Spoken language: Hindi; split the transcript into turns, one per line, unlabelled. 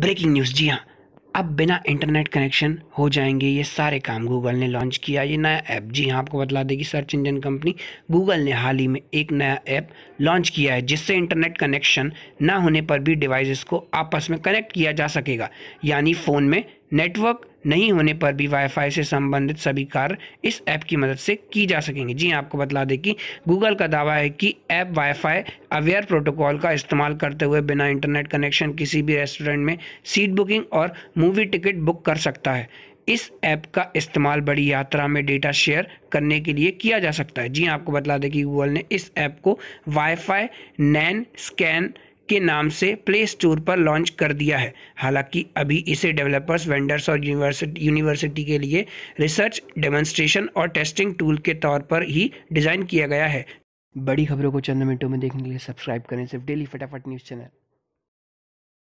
ब्रेकिंग न्यूज़ जी हाँ अब बिना इंटरनेट कनेक्शन हो जाएंगे ये सारे काम गूगल ने लॉन्च किया ये नया ऐप जी हाँ आपको बतला देगी सर्च इंजन कंपनी गूगल ने हाल ही में एक नया ऐप लॉन्च किया है जिससे इंटरनेट कनेक्शन ना होने पर भी डिवाइसेस को आपस में कनेक्ट किया जा सकेगा यानी फ़ोन में नेटवर्क नहीं होने पर भी वाईफाई से संबंधित सभी कार्य इस ऐप की मदद से की जा सकेंगे जी हाँ, आपको बता दें कि गूगल का दावा है कि ऐप वाईफाई अवेयर प्रोटोकॉल का इस्तेमाल करते हुए बिना इंटरनेट कनेक्शन किसी भी रेस्टोरेंट में सीट बुकिंग और मूवी टिकट बुक कर सकता है इस ऐप का इस्तेमाल बड़ी यात्रा में डेटा शेयर करने के लिए किया जा सकता है जी हाँ, आपको बता दें कि गूगल ने इस ऐप को वाईफाई नैन स्कैन के नाम से प्ले स्टोर पर लॉन्च कर दिया है हालांकि अभी इसे डेवलपर्स वेंडर्स और यूनिवर्सिटी यूनिवर्सिटी के लिए रिसर्च डेमोन्स्ट्रेशन और टेस्टिंग टूल के तौर पर ही डिज़ाइन किया गया है बड़ी खबरों को चंद मिनटों में देखने के लिए सब्सक्राइब करें सिर्फ डेली फटाफट न्यूज़ चैनल